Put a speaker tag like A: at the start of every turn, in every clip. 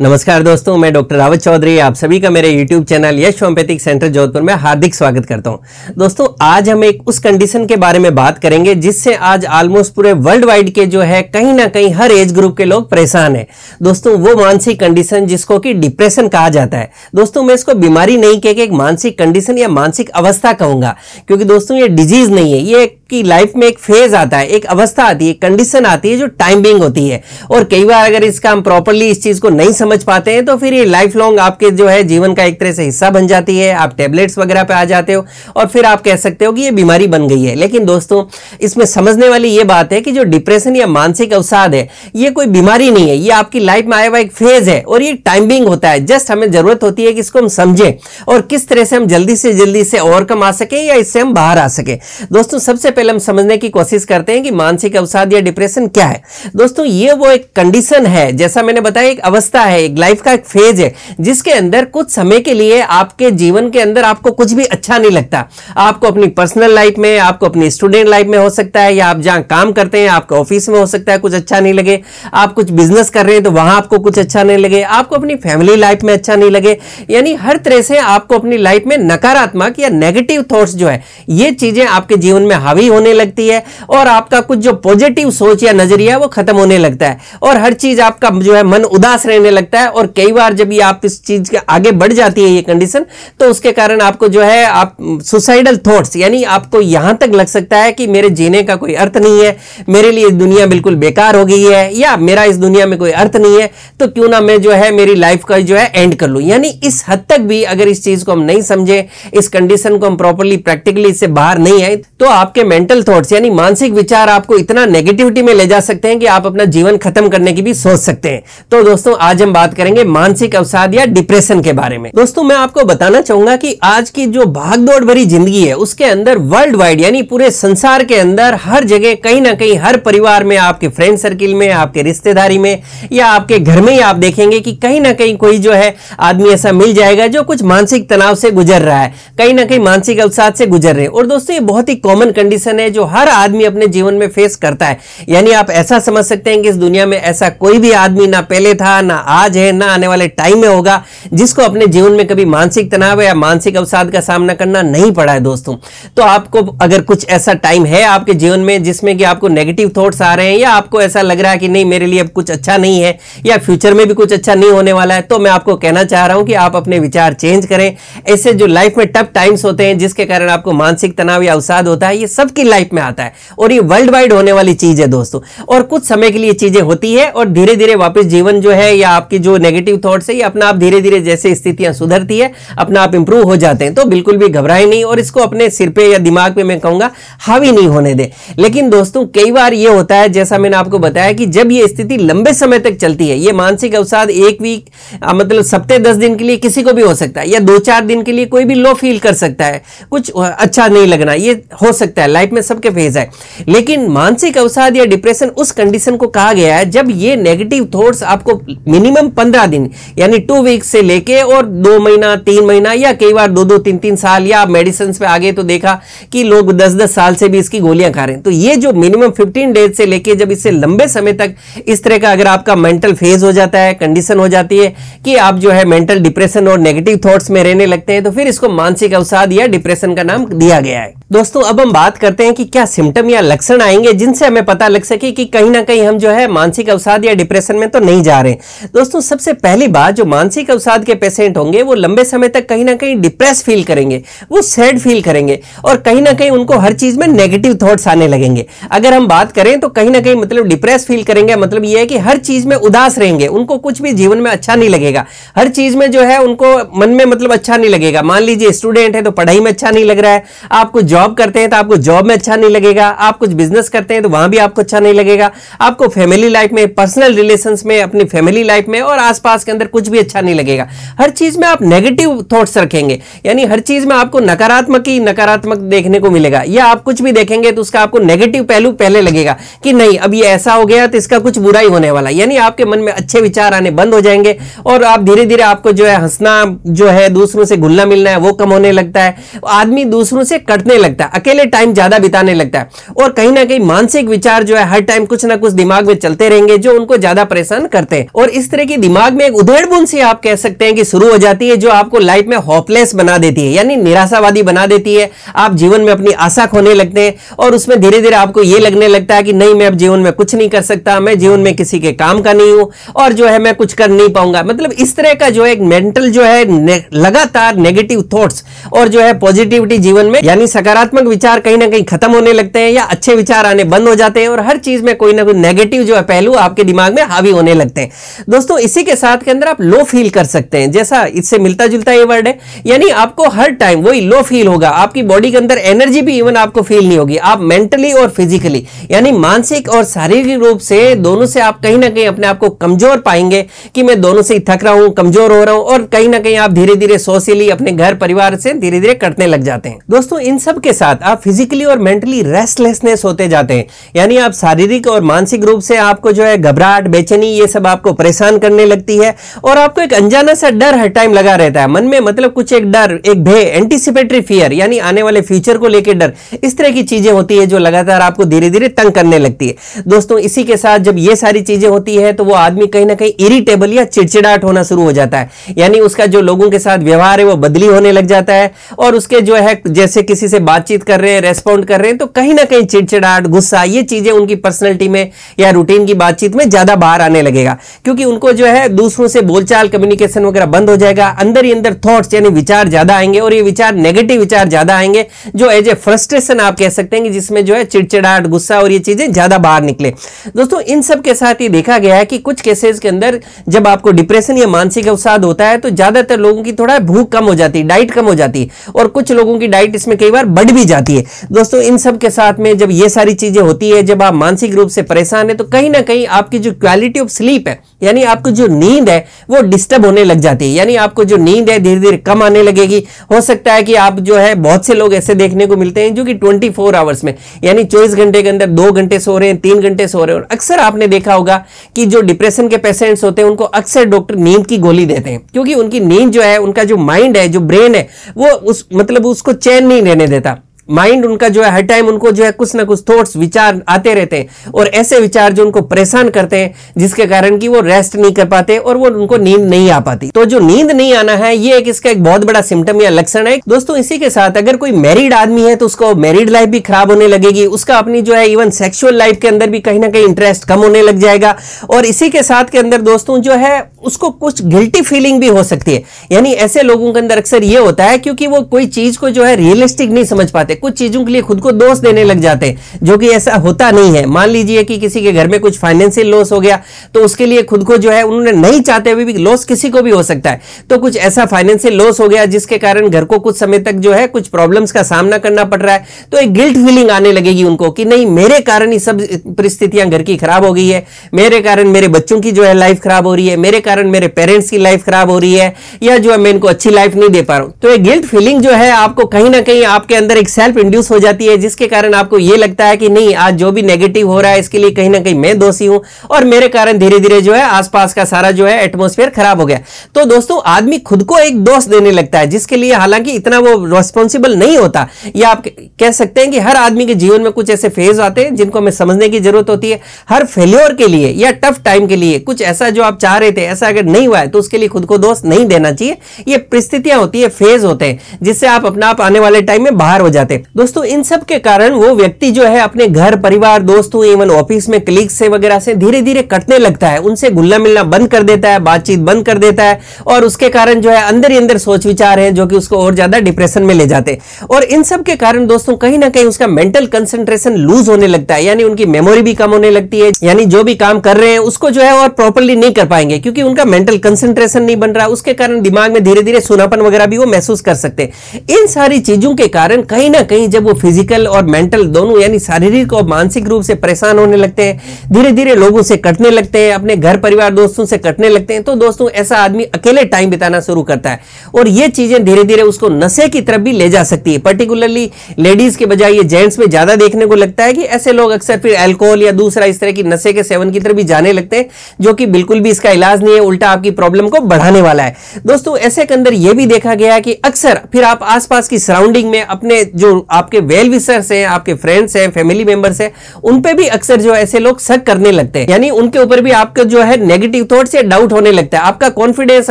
A: नमस्कार दोस्तों मैं डॉक्टर रावत चौधरी आप सभी का मेरे YouTube channel Yash homeopathic centre Jodhpur में हार्दिक स्वागत करता हूं दोस्तों आज हम एक उस कंडीशन के बारे में बात करेंगे जिससे आज ऑलमोस्ट पूरे वर्ल्ड वाइड के जो है कहीं ना कहीं हर एज ग्रुप के लोग परेशान है दोस्तों वो मानसिक कंडीशन जिसको कि डिप्रेशन कहा जाता है दोस्तों मैं इसको बीमारी नहीं कह के एक मानसिक कंडीशन या मानसिक अवस्था कहूंगा क्योंकि दोस्तों ये डिजीज नहीं है ये की लाइफ में एक फेज आता है एक अवस्था आती है कंडीशन आती है जो टाइम बिंग होती है और कई बार अगर इसका हम प्रॉपरली इस चीज को नहीं समझ पाते हैं तो फिर ये लाइफ लॉन्ग आपके जो है जीवन का एक तरह से हिस्सा बन जाती है आप टेबलेट्स वगैरह पे आ जाते हो और फिर आप कह सकते हो कि ये बीमारी बन गई है लेकिन दोस्तों इसमें समझने वाली ये बात है कि जो डिप्रेशन या मानसिक अवसाद है ये कोई बीमारी नहीं है ये आपकी लाइफ में आया हुआ एक फेज है और ये टाइम बिंग होता है जस्ट हमें जरूरत होती है कि इसको हम समझें और किस तरह से हम जल्दी से जल्दी से ओवरकम आ सके या इससे हम बाहर आ सके दोस्तों सबसे पहले हम समझने की कोशिश करते हैं कि मानसिक अवसाद या डिप्रेशन क्या है दोस्तों ये वो एक कंडीशन है जैसा मैंने बताया एक अवस्था है एक लाइफ का एक फेज है जिसके अंदर कुछ समय के लिए आपके जीवन के अंदर आपको कुछ भी अच्छा नहीं लगता आपको अपनी पर्सनल लाइफ में आपको अपनी स्टूडेंट लाइफ में हो सकता है या आप जहां काम करते हैं आपके ऑफिस में हो सकता है कुछ अच्छा नहीं लगे आप कुछ बिजनेस कर रहे हैं तो वहां आपको कुछ अच्छा नहीं लगे आपको अपनी फैमिली लाइफ में अच्छा नहीं लगे यानी हर तरह से आपको अपनी लाइफ में नकारात्मक या नेगेटिव थॉट्स जो है ये चीजें आपके जीवन में हावी बड़ी होने लगती है और आपका कुछ जो पॉजिटिव सोच या नजरिया है वो खत्म होने लगता है और हर चीज आपका जो है मन उदास रहने लगता है और कई बार जब आप इस चीज के आगे बढ़ जाती है ये कंडीशन तो उसके कारण आपको जो है आप सुसाइडल थॉट्स यानी आपको यहां तक लग सकता है कि मेरे जीने का कोई अर्थ नहीं है मेरे लिए दुनिया बिल्कुल बेकार हो गई है या मेरा इस दुनिया में कोई अर्थ नहीं है तो क्यों ना मैं जो है मेरी लाइफ का जो है एंड कर लू यानी इस हद तक भी अगर इस चीज को हम नहीं समझे इस कंडीशन को हम प्रॉपरली प्रैक्टिकली इससे बाहर नहीं आए तो आपके मेंटल थॉट्स यानी मानसिक विचार आपको इतना नेगेटिविटी में ले जा सकते हैं कि आप अपना जीवन खत्म करने की भी सोच सकते हैं तो दोस्तों आज हम बात करेंगे मानसिक अवसाद या डिप्रेशन के बारे में दोस्तों मैं आपको बताना चाहूंगा कि आज की जो भागदौड़ भरी जिंदगी है उसके अंदर वर्ल्ड वाइड यानी पूरे संसार के अंदर हर जगह कहीं ना कहीं हर परिवार में आपके फ्रेंड सर्किल में आपके रिश्तेदारी में या आपके घर में ही आप देखेंगे कि कहीं ना कहीं कोई जो है आदमी ऐसा मिल जाएगा जो कुछ मानसिक तनाव से गुजर रहा है कहीं ना कहीं मानसिक अवसाद से गुजर रहे और दोस्तों ये बहुत ही कॉमन कंडीशन कंडीशन है जो हर आदमी अपने जीवन में फेस करता है यानी आप ऐसा समझ सकते हैं कि इस दुनिया में ऐसा कोई भी आदमी ना पहले था ना आज है ना आने वाले टाइम में होगा जिसको अपने जीवन में कभी मानसिक तनाव या मानसिक अवसाद का सामना करना नहीं पड़ा है दोस्तों तो आपको अगर कुछ ऐसा टाइम है आपके जीवन में जिसमें कि आपको नेगेटिव थॉट्स आ रहे हैं या आपको ऐसा लग रहा है कि नहीं मेरे लिए अब कुछ अच्छा नहीं है या फ्यूचर में भी कुछ अच्छा नहीं होने वाला है तो मैं आपको कहना चाह रहा हूं कि आप अपने विचार चेंज करें ऐसे जो लाइफ में टफ टाइम्स होते हैं जिसके कारण आपको मानसिक तनाव या अवसाद होता है ये सब की लाइफ में आता है और ये वर्ल्ड वाइड होने वाली चीज है दोस्तों और कुछ समय के लिए चीजें होती है और धीरे धीरे वापस जीवन जो है या आपकी जो नेगेटिव थॉट्स है ये अपना आप धीरे धीरे जैसे स्थितियां सुधरती है अपना आप इंप्रूव हो जाते हैं तो बिल्कुल भी घबराए नहीं और इसको अपने सिर पर या दिमाग पे मैं कहूंगा हावी नहीं होने दे लेकिन दोस्तों कई बार ये होता है जैसा मैंने आपको बताया कि जब ये स्थिति लंबे समय तक चलती है ये मानसिक अवसाद एक वीक मतलब सप्ते दस दिन के लिए किसी को भी हो सकता है या दो चार दिन के लिए कोई भी लो फील कर सकता है कुछ अच्छा नहीं लगना ये हो सकता है लाइफ लाइफ में सबके फेज है लेकिन मानसिक अवसाद या डिप्रेशन उस कंडीशन को कहा गया है जब ये नेगेटिव थॉट्स आपको मिनिमम पंद्रह दिन यानी टू वीक्स से लेके और दो महीना तीन महीना या कई बार दो दो तीन तीन साल या मेडिसिन पे आगे तो देखा कि लोग दस दस साल से भी इसकी गोलियां खा रहे हैं तो ये जो मिनिमम फिफ्टीन डेज से लेके जब इससे लंबे समय तक इस तरह का अगर आपका मेंटल फेज हो जाता है कंडीशन हो जाती है कि आप जो है मेंटल डिप्रेशन और नेगेटिव थॉट्स में रहने लगते हैं तो फिर इसको मानसिक अवसाद या डिप्रेशन का नाम दिया गया है दोस्तों अब हम बात करते करते हैं कि क्या सिम्टम या लक्षण आएंगे जिनसे हमें पता लग सके कि कहीं ना कहीं हम जो है मानसिक अवसाद या डिप्रेशन में तो नहीं जा रहे दोस्तों सबसे पहली बात जो मानसिक अवसाद के पेशेंट होंगे वो लंबे समय तक कहीं ना कहीं डिप्रेस फील करेंगे वो सैड फील करेंगे और कहीं ना कहीं उनको हर चीज़ में नेगेटिव थॉट्स आने लगेंगे अगर हम बात करें तो कहीं ना कहीं मतलब डिप्रेस फील करेंगे मतलब ये है कि हर चीज़ में उदास रहेंगे उनको कुछ भी जीवन में अच्छा नहीं लगेगा हर चीज़ में जो है उनको मन में मतलब अच्छा नहीं लगेगा मान लीजिए स्टूडेंट है तो पढ़ाई में अच्छा नहीं लग रहा है आपको जॉब करते हैं तो आपको जॉब जॉब में अच्छा नहीं लगेगा आप कुछ बिजनेस करते हैं तो वहां भी आपको अच्छा नहीं लगेगा आपको फैमिली लाइफ में पर्सनल रिलेशन में अपनी फैमिली लाइफ में और आसपास के अंदर कुछ भी अच्छा नहीं लगेगा हर चीज में आप नेगेटिव थॉट्स रखेंगे यानी हर चीज में आपको नकारात्मक ही नकारात्मक देखने को मिलेगा या आप कुछ भी देखेंगे तो उसका आपको नेगेटिव पहलू पहले लगेगा कि नहीं अब ये ऐसा हो गया तो इसका कुछ बुरा ही होने वाला यानी आपके मन में अच्छे विचार आने बंद हो जाएंगे और आप धीरे धीरे आपको जो है हंसना जो है दूसरों से घुलना मिलना है वो कम होने लगता है आदमी दूसरों से कटने लगता है अकेले टाइम ज्यादा ज्यादा बिताने लगता है और कहीं ना कहीं मानसिक विचार जो है हर टाइम कुछ ना कुछ दिमाग में चलते रहेंगे जो उनको ज्यादा परेशान करते हैं और इस तरह की दिमाग में एक उधेड़ बुन सी आप कह सकते हैं कि शुरू हो जाती है जो आपको लाइफ में होपलेस बना देती है यानी निराशावादी बना देती है आप जीवन में अपनी आशा खोने लगते हैं और उसमें धीरे धीरे आपको ये लगने लगता है कि नहीं मैं अब जीवन में कुछ नहीं कर सकता मैं जीवन में किसी के काम का नहीं हूं और जो है मैं कुछ कर नहीं पाऊंगा मतलब इस तरह का जो है मेंटल जो है ने, लगातार नेगेटिव थॉट्स और जो है पॉजिटिविटी जीवन में यानी सकारात्मक विचार कहीं ना कहीं कहीं खत्म होने लगते हैं या अच्छे विचार आने बंद हो जाते हैं और हर चीज में कोई ना कोई नेगेटिव जो है पहलू आपके दिमाग में हावी होने लगते हैं दोस्तों इसी के साथ के अंदर आप लो फील कर सकते हैं जैसा इससे मिलता जुलता ये वर्ड है यानी आपको हर टाइम वही लो फील होगा आपकी बॉडी के अंदर एनर्जी भी इवन आपको फील नहीं होगी आप मेंटली और फिजिकली यानी मानसिक और शारीरिक रूप से दोनों से आप कहीं ना कहीं अपने आप को कमजोर पाएंगे कि मैं दोनों से थक रहा हूं कमजोर हो रहा हूं और कहीं ना कहीं आप धीरे धीरे सोशली अपने घर परिवार से धीरे धीरे कटने लग जाते हैं दोस्तों इन सब के साथ आप फिजिकली फिजिकली और मेंटली रेस्टलेसनेस होते जाते हैं यानी आप शारीरिक और मानसिक रूप से आपको जो है घबराहट बेचैनी ये सब आपको परेशान करने लगती है और आपको एक अनजाना सा डर हर टाइम लगा रहता है मन में मतलब कुछ एक डर एक भय एंटीसिपेटरी फियर यानी आने वाले फ्यूचर को लेकर डर इस तरह की चीजें होती है जो लगातार आपको धीरे धीरे तंग करने लगती है दोस्तों इसी के साथ जब ये सारी चीजें होती है तो वो आदमी कहीं ना कहीं इरिटेबल या चिड़चिड़ाहट होना शुरू हो जाता है यानी उसका जो लोगों के साथ व्यवहार है वो बदली होने लग जाता है और उसके जो है जैसे किसी से बातचीत कर रहे हैं रेस्पॉन्स राउंड कर रहे हैं तो कहीं ना कहीं चिड़चिड़ाहट गुस्सा ये चीजें उनकी पर्सनैलिटी में या रूटीन की बातचीत में ज्यादा बाहर आने लगेगा क्योंकि उनको जो है दूसरों से बोलचाल कम्युनिकेशन वगैरह बंद हो जाएगा अंदर ही अंदर थॉट्स यानी विचार ज्यादा आएंगे और ये विचार नेगेटिव विचार ज्यादा आएंगे जो एज ए फ्रस्ट्रेशन आप कह सकते हैं जिसमें जो है चिड़चिड़ाहट गुस्सा और ये चीजें ज्यादा बाहर निकले दोस्तों इन सब के साथ ये देखा गया है कि कुछ केसेस के अंदर जब आपको डिप्रेशन या मानसिक अवसाद होता है तो ज्यादातर लोगों की थोड़ा भूख कम हो जाती है डाइट कम हो जाती है और कुछ लोगों की डाइट इसमें कई बार बढ़ भी जाती है दोस्तों दोस्तों इन सब के साथ में जब ये सारी चीजें होती है जब आप मानसिक रूप से परेशान है तो कहीं ना कहीं आपकी जो क्वालिटी ऑफ स्लीप है यानी आपको जो नींद है वो डिस्टर्ब होने लग जाती है यानी आपको जो नींद है धीरे धीरे कम आने लगेगी हो सकता है कि आप जो है बहुत से लोग ऐसे देखने को मिलते हैं जो कि 24 फोर आवर्स में यानी 24 घंटे के अंदर दो घंटे सो रहे हैं तीन घंटे सो रहे हैं और अक्सर आपने देखा होगा कि जो डिप्रेशन के पेशेंट्स होते हैं उनको अक्सर डॉक्टर नींद की गोली देते हैं क्योंकि उनकी नींद जो है उनका जो माइंड है जो ब्रेन है वो उस मतलब उसको चैन नहीं रहने देता माइंड उनका जो है हर टाइम उनको जो है कुछ ना कुछ थॉट्स विचार आते रहते हैं और ऐसे विचार जो उनको परेशान करते हैं जिसके कारण कि वो रेस्ट नहीं कर पाते और वो उनको नींद नहीं आ पाती तो जो नींद नहीं आना है ये एक इसका एक बहुत बड़ा सिम्टम या लक्षण है दोस्तों इसी के साथ अगर कोई मैरिड आदमी है तो उसको मैरिड लाइफ भी खराब होने लगेगी उसका अपनी जो है इवन सेक्सुअल लाइफ के अंदर भी कहीं ना कहीं इंटरेस्ट कम होने लग जाएगा और इसी के साथ के अंदर दोस्तों जो है उसको कुछ गिल्टी फीलिंग भी हो सकती है यानी ऐसे लोगों के अंदर अक्सर ये होता है क्योंकि वो कोई चीज को जो है रियलिस्टिक नहीं समझ पाते कुछ चीजों के लिए खुद को दोष देने लग जाते हैं जो कि ऐसा होता नहीं है मान लीजिए कि किसी के घर में कुछ फाइनेंशियल लॉस हो गया तो उसके लिए खुद को जो है उन्होंने नहीं चाहते हुए भी लॉस किसी को भी हो सकता है तो कुछ ऐसा फाइनेंशियल लॉस हो गया जिसके कारण घर को कुछ समय तक जो है कुछ प्रॉब्लम्स का सामना करना पड़ रहा है तो एक गिल्ट फीलिंग आने लगेगी उनको कि नहीं मेरे कारण ही सब परिस्थितियां घर की खराब हो गई है मेरे कारण मेरे बच्चों की जो है लाइफ खराब हो रही है मेरे कारण कारण मेरे पेरेंट्स की लाइफ खराब हो रही है या जो है मैं इनको अच्छी लाइफ नहीं दे पा रहा हूं तो ये गिल्ट फीलिंग जो है आपको कहीं ना कहीं आपके अंदर एक सेल्फ इंड्यूस हो जाती है जिसके कारण आपको ये लगता है कि नहीं आज जो भी नेगेटिव हो रहा है इसके लिए कहीं ना कहीं मैं दोषी हूं और मेरे कारण धीरे धीरे जो है आसपास का सारा जो है एटमोस्फेयर खराब हो गया तो दोस्तों आदमी खुद को एक दोष देने लगता है जिसके लिए हालांकि इतना वो रिस्पॉन्सिबल नहीं होता या आप कह सकते हैं कि हर आदमी के जीवन में कुछ ऐसे फेज आते हैं जिनको हमें समझने की जरूरत होती है हर फेल्योर के लिए या टफ टाइम के लिए कुछ ऐसा जो आप चाह रहे थे ऐसा अगर नहीं हुआ है तो उसके लिए खुद को दोष नहीं देना चाहिए ये परिस्थितियां होती है फेज होते हैं जिससे आप अपना आप आने वाले टाइम में बाहर हो जाते हैं दोस्तों इन सब के कारण वो व्यक्ति जो है अपने घर परिवार दोस्तों इवन ऑफिस में क्लिक से वगैरह से धीरे धीरे कटने लगता है उनसे घुलना मिलना बंद कर देता है बातचीत बंद कर देता है और उसके कारण जो है अंदर ही अंदर सोच विचार है जो कि उसको और ज्यादा डिप्रेशन में ले जाते और इन सब के कारण दोस्तों कहीं ना कहीं उसका मेंटल कंसेंट्रेशन लूज होने लगता है यानी उनकी मेमोरी भी कम होने लगती है यानी जो भी काम कर रहे हैं उसको जो है और प्रॉपरली नहीं कर पाएंगे क्योंकि उनका मेंटल कंसेंट्रेशन नहीं बन रहा उसके कारण दिमाग में धीरे धीरे सोनापन वगैरह भी वो महसूस कर सकते हैं इन सारी चीजों के कारण कहीं ना कहीं जब वो फिजिकल और मेंटल दोनों यानी शारीरिक और मानसिक रूप से परेशान होने लगते हैं धीरे धीरे लोगों से कटने लगते हैं अपने घर परिवार दोस्तों से कटने लगते हैं तो दोस्तों ऐसा आदमी अकेले टाइम बिताना शुरू करता है और ये चीजें धीरे धीरे उसको नशे की तरफ भी ले जा सकती है पर्टिकुलरली लेडीज के बजाय ये जेंट्स में ज्यादा देखने को लगता है कि ऐसे लोग अक्सर फिर एल्कोहल या दूसरा इस तरह की नशे के सेवन की तरफ भी जाने लगते हैं जो कि बिल्कुल भी इसका इलाज नहीं ये उल्टा आपकी प्रॉब्लम को बढ़ाने वाला है दोस्तों ऐसे के अंदर ये भी देखा गया कि अक्सर फिर आप आसपास की सराउंडिंग में अपने जो आपके वेल विशर्स हैं आपके फ्रेंड्स हैं फैमिली मेंबर्स हैं उन पे भी अक्सर जो ऐसे लोग शक करने लगते हैं यानी उनके ऊपर भी आपके जो है नेगेटिव थॉट्स या डाउट होने लगता है आपका कॉन्फिडेंस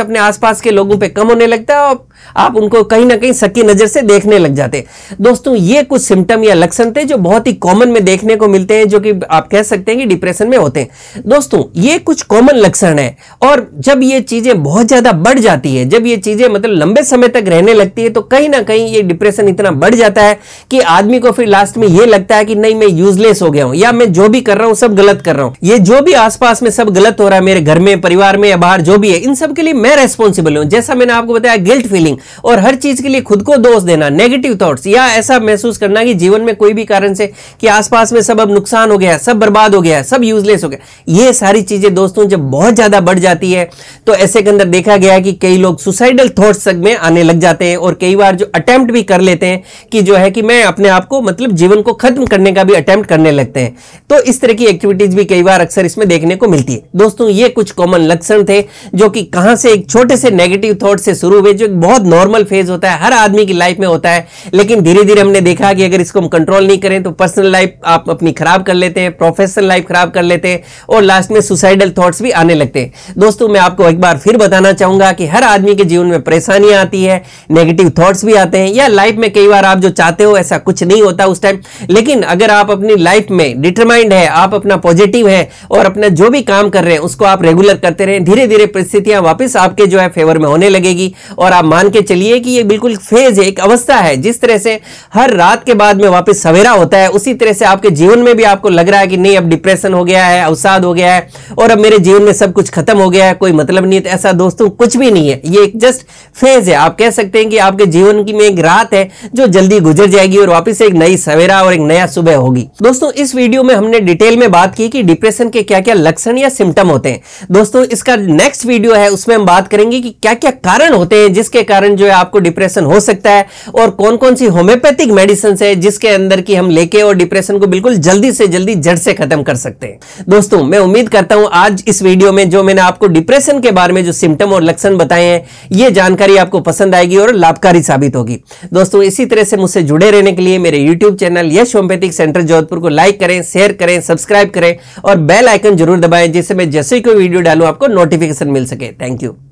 A: अपने आसपास के लोगों पर कम होने लगता है और आप उनको कहीं ना कहीं सकी नजर से देखने लग जाते दोस्तों ये कुछ सिम्टम या लक्षण थे जो बहुत ही कॉमन में देखने को मिलते हैं जो कि आप कह सकते हैं कि डिप्रेशन में होते हैं दोस्तों ये कुछ कॉमन लक्षण है और और जब ये चीज़ें बहुत ज़्यादा बढ़ जाती है जब ये चीज़ें मतलब लंबे समय तक रहने लगती है तो कहीं ना कहीं ये डिप्रेशन इतना बढ़ जाता है कि आदमी को फिर लास्ट में ये लगता है कि नहीं मैं यूजलेस हो गया हूं या मैं जो भी कर रहा हूं सब गलत कर रहा हूं ये जो भी आसपास में सब गलत हो रहा है मेरे घर में परिवार में या बाहर जो भी है इन सब के लिए मैं रेस्पॉन्सिबल हूं जैसा मैंने आपको बताया गिल्ट फीलिंग और हर चीज़ के लिए खुद को दोष देना नेगेटिव थॉट्स या ऐसा महसूस करना कि जीवन में कोई भी कारण से कि आसपास में सब अब नुकसान हो गया सब बर्बाद हो गया सब यूजलेस हो गया ये सारी चीज़ें दोस्तों जब बहुत ज़्यादा बढ़ जाती जाती है तो ऐसे के अंदर देखा गया कि कई लोग सुसाइडल थॉट्स में आने लग जाते हैं और कई बार जो अटैम्प्ट भी कर लेते हैं कि जो है कि मैं अपने आप को मतलब जीवन को खत्म करने का भी अटैम्प्ट करने लगते हैं तो इस तरह की एक्टिविटीज भी कई बार अक्सर इसमें देखने को मिलती है दोस्तों ये कुछ कॉमन लक्षण थे जो कि कहां से एक छोटे से नेगेटिव थॉट से शुरू हुए जो एक बहुत नॉर्मल फेज होता है हर आदमी की लाइफ में होता है लेकिन धीरे धीरे हमने देखा कि अगर इसको हम कंट्रोल नहीं करें तो पर्सनल लाइफ आप अपनी खराब कर लेते हैं प्रोफेशनल लाइफ खराब कर लेते हैं और लास्ट में सुसाइडल थॉट्स भी आने लगते हैं दोस्तों दोस्तों मैं आपको एक बार फिर बताना चाहूंगा कि हर आदमी के जीवन में परेशानियां आती है नेगेटिव थॉट्स भी आते हैं या लाइफ में कई बार आप जो चाहते हो ऐसा कुछ नहीं होता उस टाइम लेकिन अगर आप अपनी लाइफ में डिटरमाइंड है आप अपना पॉजिटिव है और अपना जो भी काम कर रहे हैं उसको आप रेगुलर करते रहे धीरे धीरे परिस्थितियां वापस आपके जो है फेवर में होने लगेगी और आप मान के चलिए कि ये बिल्कुल फेज है एक अवस्था है जिस तरह से हर रात के बाद में वापस सवेरा होता है उसी तरह से आपके जीवन में भी आपको लग रहा है कि नहीं अब डिप्रेशन हो गया है अवसाद हो गया है और अब मेरे जीवन में सब कुछ खत्म हो गया गया है कोई मतलब नहीं है तो ऐसा दोस्तों कुछ भी नहीं है ये एक जस्ट फेज है आप कह सकते हैं कि आपके जीवन की में एक रात है जो जल्दी गुजर जाएगी और वापस एक नई सवेरा और एक नया सुबह होगी दोस्तों इस वीडियो में हमने डिटेल में बात की कि डिप्रेशन के क्या क्या लक्षण या सिम्टम होते हैं दोस्तों इसका नेक्स्ट वीडियो है उसमें हम बात करेंगे कि क्या क्या कारण होते हैं जिसके कारण जो है आपको डिप्रेशन हो सकता है और कौन कौन सी होम्योपैथिक मेडिसिन है जिसके अंदर की हम लेके और डिप्रेशन को बिल्कुल जल्दी से जल्दी जड़ से खत्म कर सकते हैं दोस्तों मैं उम्मीद करता हूं आज इस वीडियो में जो मैंने आपको डिप्रेशन के बारे में जो सिम्टम और लक्षण बताए हैं ये जानकारी आपको पसंद आएगी और लाभकारी साबित होगी दोस्तों इसी तरह से मुझसे जुड़े रहने के लिए मेरे YouTube channel Yash homeopathic centre Jodhpur को लाइक करें शेयर करें सब्सक्राइब करें और बेल आइकन जरूर दबाएं जिससे मैं जैसे ही कोई वीडियो डालू आपको नोटिफिकेशन मिल सके थैंक यू